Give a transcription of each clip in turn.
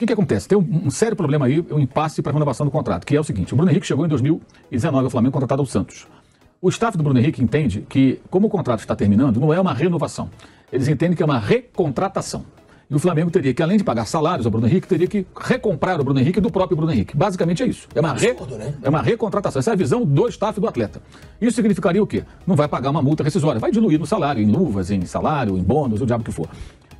que, que acontece? Tem um, um sério problema aí, um impasse para a renovação do contrato, que é o seguinte: o Bruno Henrique chegou em 2019 ao Flamengo contratado ao Santos. O staff do Bruno Henrique entende que, como o contrato está terminando, não é uma renovação. Eles entendem que é uma recontratação. E o Flamengo teria que, além de pagar salários ao Bruno Henrique, teria que recomprar o Bruno Henrique do próprio Bruno Henrique. Basicamente é isso. É uma, re... Né? é uma recontratação. Essa é a visão do staff do atleta. Isso significaria o quê? Não vai pagar uma multa rescisória, vai diluir no salário, em luvas, em salário, em bônus, o diabo que for.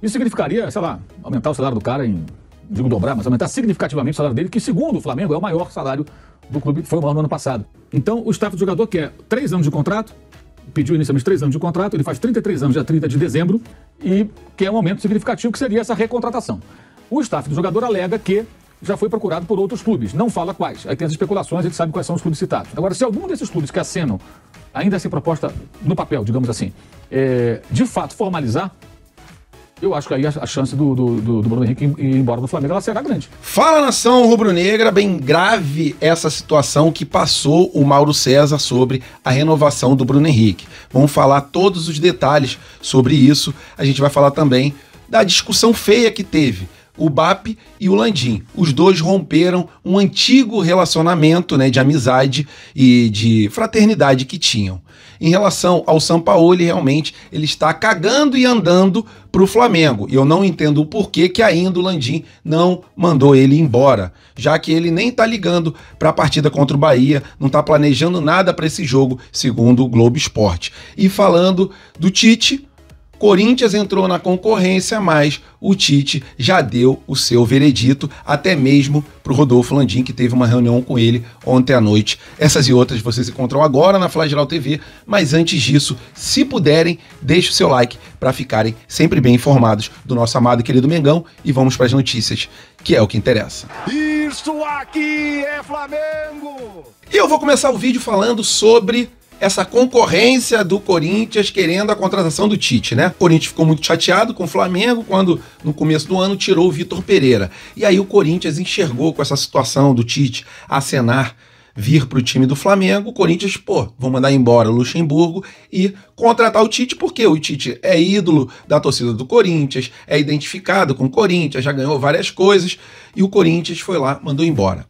Isso significaria, sei lá, aumentar o salário do cara em digo dobrar, mas aumentar significativamente o salário dele, que segundo o Flamengo é o maior salário do clube, foi o maior no ano passado. Então o staff do jogador quer é três anos de contrato, pediu inicialmente três anos de contrato, ele faz 33 anos dia 30 de dezembro e quer é um aumento significativo que seria essa recontratação. O staff do jogador alega que já foi procurado por outros clubes, não fala quais. Aí tem as especulações, a gente sabe quais são os clubes citados. Agora, se algum desses clubes que acenam ainda sem proposta no papel, digamos assim, é, de fato formalizar, eu acho que aí a chance do, do, do, Bruno Henrique ir embora do Flamengo ela será grande. Fala nação rubro-negra, bem grave essa situação que passou o Mauro César sobre a renovação do Bruno Henrique. Vamos falar todos os detalhes sobre isso. A gente vai falar também da discussão feia que teve o BAP e o Landim. Os dois romperam um antigo relacionamento né, de amizade e de fraternidade que tinham. Em relação ao Sampaoli, realmente ele está cagando e andando para o Flamengo. E eu não entendo o porquê que ainda o Landim não mandou ele embora, já que ele nem está ligando para a partida contra o Bahia, não está planejando nada para esse jogo, segundo o Globo Esporte. E falando do Tite, Corinthians entrou na concorrência, mas o Tite já deu o seu veredito, até mesmo para o Rodolfo Landim, que teve uma reunião com ele ontem à noite. Essas e outras vocês encontram agora na Flageral TV, mas antes disso, se puderem, deixe o seu like para ficarem sempre bem informados do nosso amado e querido Mengão e vamos para as notícias, que é o que interessa. Isso aqui é Flamengo! E eu vou começar o vídeo falando sobre essa concorrência do Corinthians querendo a contratação do Tite, né? O Corinthians ficou muito chateado com o Flamengo quando, no começo do ano, tirou o Vitor Pereira. E aí o Corinthians enxergou com essa situação do Tite acenar vir para o time do Flamengo, o Corinthians, pô, vou mandar embora o Luxemburgo e contratar o Tite, porque o Tite é ídolo da torcida do Corinthians, é identificado com o Corinthians, já ganhou várias coisas, e o Corinthians foi lá, mandou embora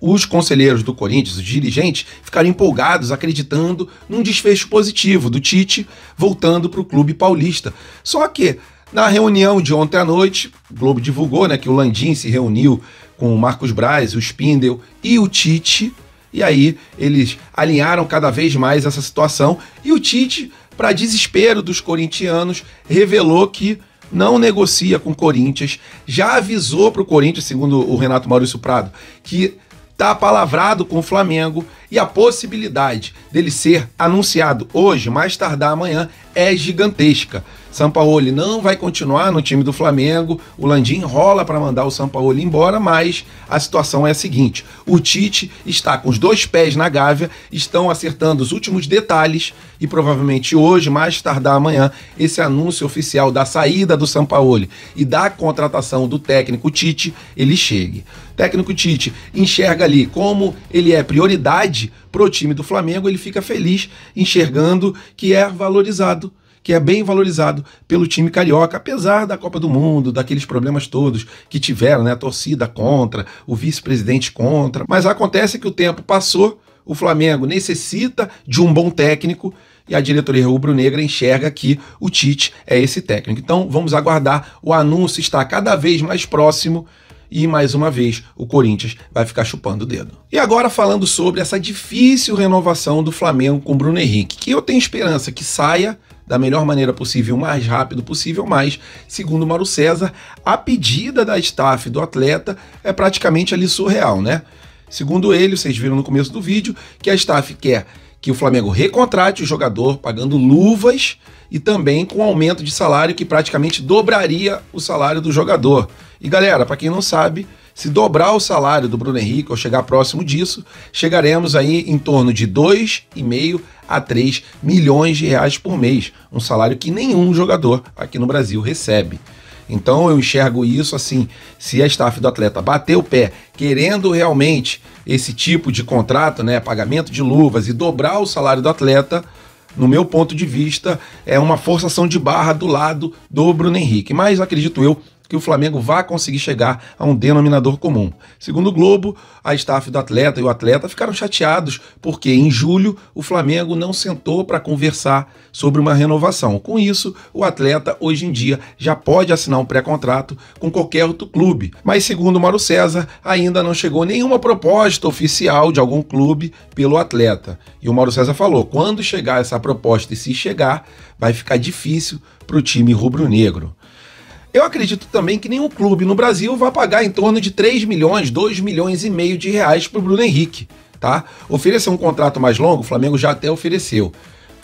os conselheiros do Corinthians, os dirigentes, ficaram empolgados, acreditando num desfecho positivo do Tite voltando para o clube paulista. Só que na reunião de ontem à noite, o Globo divulgou né, que o Landim se reuniu com o Marcos Braz, o Spindel e o Tite. E aí eles alinharam cada vez mais essa situação. E o Tite, para desespero dos corintianos, revelou que não negocia com o Corinthians, já avisou para o Corinthians, segundo o Renato Maurício Prado, que está palavrado com o Flamengo e a possibilidade dele ser anunciado hoje, mais tardar amanhã, é gigantesca. Sampaoli não vai continuar no time do Flamengo. O Landim rola para mandar o Sampaoli embora, mas a situação é a seguinte: o Tite está com os dois pés na Gávea, estão acertando os últimos detalhes e provavelmente hoje, mais tardar amanhã, esse anúncio oficial da saída do Sampaoli e da contratação do técnico Tite, ele chegue. O técnico Tite enxerga ali como ele é prioridade para o time do Flamengo, ele fica feliz enxergando que é valorizado que é bem valorizado pelo time carioca, apesar da Copa do Mundo, daqueles problemas todos que tiveram, né? A torcida contra, o vice-presidente contra. Mas acontece que o tempo passou, o Flamengo necessita de um bom técnico e a diretoria rubro-negra enxerga que o Tite é esse técnico. Então vamos aguardar, o anúncio está cada vez mais próximo e mais uma vez o Corinthians vai ficar chupando o dedo. E agora falando sobre essa difícil renovação do Flamengo com Bruno Henrique, que eu tenho esperança que saia da melhor maneira possível, o mais rápido possível, mas, segundo Mauro César, a pedida da staff do atleta é praticamente ali surreal, né? Segundo ele, vocês viram no começo do vídeo, que a staff quer que o Flamengo recontrate o jogador pagando luvas e também com aumento de salário que praticamente dobraria o salário do jogador. E galera, para quem não sabe, se dobrar o salário do Bruno Henrique ou chegar próximo disso, chegaremos aí em torno de 2,5 a 3 milhões de reais por mês, um salário que nenhum jogador aqui no Brasil recebe. Então eu enxergo isso assim: se a staff do atleta bater o pé, querendo realmente esse tipo de contrato, né, pagamento de luvas e dobrar o salário do atleta, no meu ponto de vista, é uma forçação de barra do lado do Bruno Henrique. Mas acredito eu que o Flamengo vá conseguir chegar a um denominador comum. Segundo o Globo, a staff do atleta e o atleta ficaram chateados porque em julho o Flamengo não sentou para conversar sobre uma renovação. Com isso, o atleta hoje em dia já pode assinar um pré-contrato com qualquer outro clube. Mas segundo Mauro César, ainda não chegou nenhuma proposta oficial de algum clube pelo atleta. E o Mauro César falou: quando chegar essa proposta e se chegar, vai ficar difícil para o time rubro-negro. Eu acredito também que nenhum clube no Brasil vai pagar em torno de 3 milhões, 2 milhões e meio de reais para o Bruno Henrique. Tá? Oferecer um contrato mais longo, o Flamengo já até ofereceu. O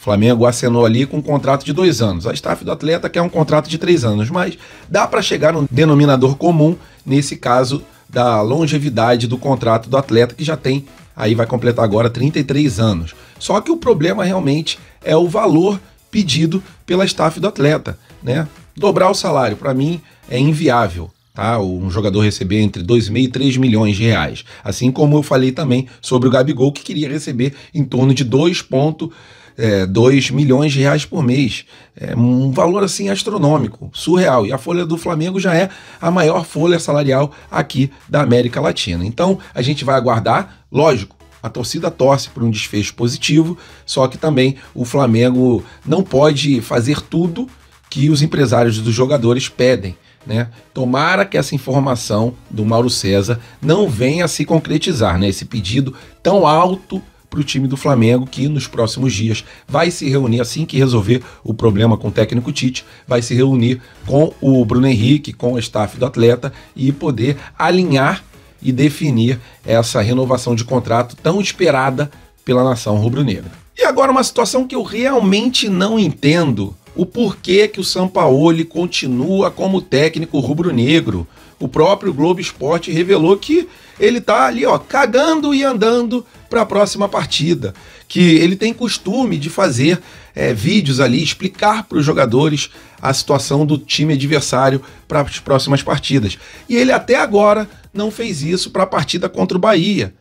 Flamengo acenou ali com um contrato de dois anos. A staff do atleta quer um contrato de três anos, mas dá para chegar num denominador comum, nesse caso, da longevidade do contrato do atleta, que já tem, aí vai completar agora 33 anos. Só que o problema realmente é o valor pedido pela staff do atleta, né? Dobrar o salário, para mim, é inviável. Tá? Um jogador receber entre 2,5 e 3 milhões de reais. Assim como eu falei também sobre o Gabigol, que queria receber em torno de 2,2 é, milhões de reais por mês. É um valor assim astronômico, surreal. E a folha do Flamengo já é a maior folha salarial aqui da América Latina. Então a gente vai aguardar, lógico. A torcida torce por um desfecho positivo, só que também o Flamengo não pode fazer tudo que os empresários dos jogadores pedem. Né? Tomara que essa informação do Mauro César não venha a se concretizar, né? esse pedido tão alto para o time do Flamengo, que nos próximos dias vai se reunir, assim que resolver o problema com o técnico Tite, vai se reunir com o Bruno Henrique, com o staff do atleta e poder alinhar e definir essa renovação de contrato tão esperada pela nação rubro-negra. E agora uma situação que eu realmente não entendo o porquê que o Sampaoli continua como técnico rubro-negro. O próprio Globo Esporte revelou que ele tá ali, ó, cagando e andando para a próxima partida. Que ele tem costume de fazer é, vídeos ali, explicar para os jogadores a situação do time adversário para as próximas partidas. E ele até agora não fez isso para a partida contra o Bahia.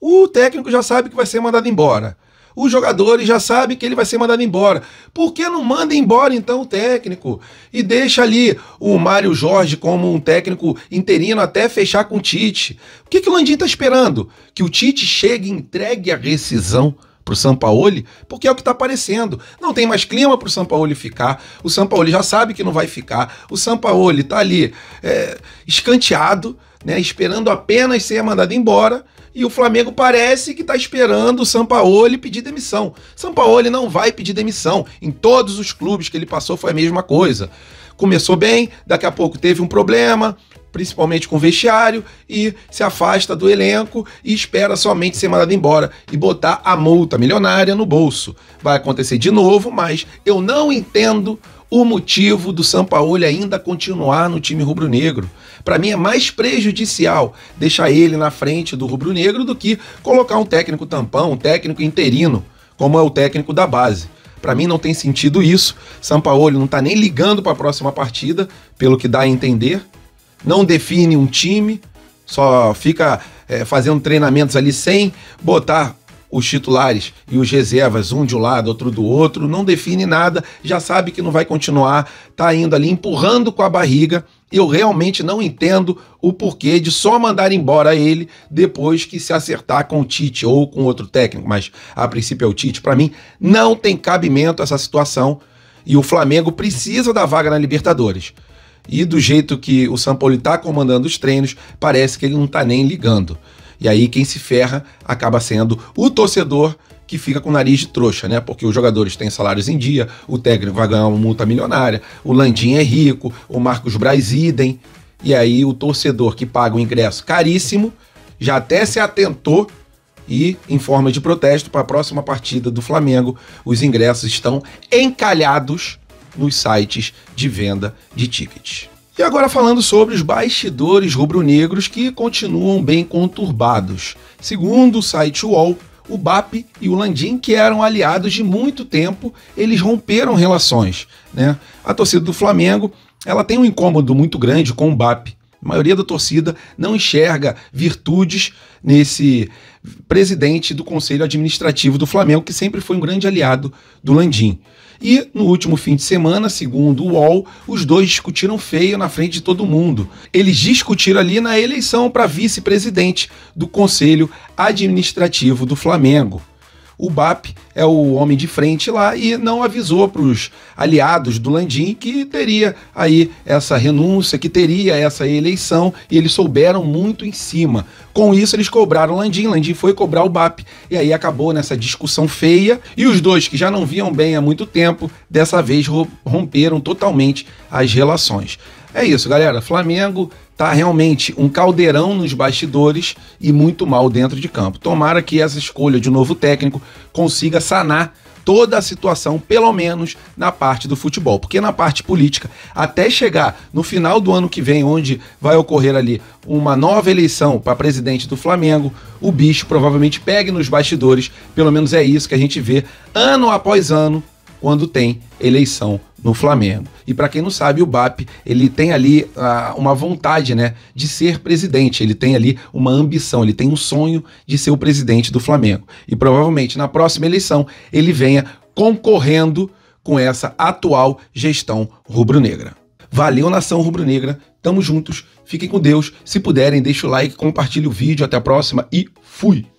O técnico já sabe que vai ser mandado embora os jogadores já sabem que ele vai ser mandado embora. Por que não manda embora então o técnico? E deixa ali o Mário Jorge como um técnico interino até fechar com o Tite. O que, que o Landim está esperando? Que o Tite chegue e entregue a rescisão para o Sampaoli, porque é o que está aparecendo. Não tem mais clima para o Sampaoli ficar. O Sampaoli já sabe que não vai ficar. O Sampaoli está ali é, escanteado né, esperando apenas ser mandado embora. E o Flamengo parece que está esperando o Sampaoli pedir demissão. Sampaoli não vai pedir demissão. Em todos os clubes que ele passou foi a mesma coisa. Começou bem, daqui a pouco teve um problema, principalmente com vestiário, e se afasta do elenco e espera somente ser mandado embora e botar a multa milionária no bolso. Vai acontecer de novo, mas eu não entendo o motivo do Sampaoli ainda continuar no time rubro-negro. Para mim é mais prejudicial deixar ele na frente do rubro-negro do que colocar um técnico tampão, um técnico interino, como é o técnico da base. Para mim não tem sentido isso. Sampaoli não está nem ligando para a próxima partida, pelo que dá a entender não define um time, só fica é, fazendo treinamentos ali sem botar os titulares e os reservas, um de um lado, outro do outro, não define nada, já sabe que não vai continuar, tá indo ali empurrando com a barriga. Eu realmente não entendo o porquê de só mandar embora ele depois que se acertar com o Tite ou com outro técnico, mas a princípio é o Tite. Para mim, não tem cabimento essa situação e o Flamengo precisa da vaga na Libertadores. E do jeito que o Sampaoli está comandando os treinos, parece que ele não está nem ligando. E aí quem se ferra acaba sendo o torcedor que fica com o nariz de trouxa, né? Porque os jogadores têm salários em dia, o técnico vai ganhar uma multa milionária, o Landim é rico, o Marcos Braz idem. E aí o torcedor que paga o ingresso caríssimo já até se atentou e, em forma de protesto, para a próxima partida do Flamengo, os ingressos estão encalhados nos sites de venda de tickets. E agora falando sobre os bastidores rubro-negros que continuam bem conturbados. Segundo o site UOL, o BAP e o Landim, que eram aliados de muito tempo, eles romperam relações. Né? A torcida do Flamengo ela tem um incômodo muito grande com o BAP. A maioria da torcida não enxerga virtudes nesse presidente do Conselho Administrativo do Flamengo, que sempre foi um grande aliado do Landim. E no último fim de semana, segundo o UOL, os dois discutiram feio na frente de todo mundo. Eles discutiram ali na eleição para vice-presidente do Conselho Administrativo do Flamengo o BAP é o homem de frente lá e não avisou para os aliados do Landim que teria aí essa renúncia, que teria essa eleição, e eles souberam muito em cima. Com isso, eles cobraram Landim, Landim foi cobrar o BAP, e aí acabou nessa discussão feia, e os dois que já não viam bem há muito tempo, dessa vez romperam totalmente as relações. É isso, galera. Flamengo tá realmente um caldeirão nos bastidores e muito mal dentro de campo. Tomara que essa escolha de novo técnico consiga sanar toda a situação, pelo menos na parte do futebol, porque na parte política, até chegar no final do ano que vem, onde vai ocorrer ali uma nova eleição para presidente do Flamengo, o bicho provavelmente pegue nos bastidores, pelo menos é isso que a gente vê ano após ano quando tem eleição no Flamengo. E para quem não sabe, o BAP, ele tem ali uh, uma vontade, né, de ser presidente, ele tem ali uma ambição, ele tem um sonho de ser o presidente do Flamengo. E provavelmente na próxima eleição ele venha concorrendo com essa atual gestão rubro-negra. Valeu, nação rubro-negra. Tamo juntos. Fiquem com Deus. Se puderem, deixa o like, compartilhe o vídeo. Até a próxima e fui.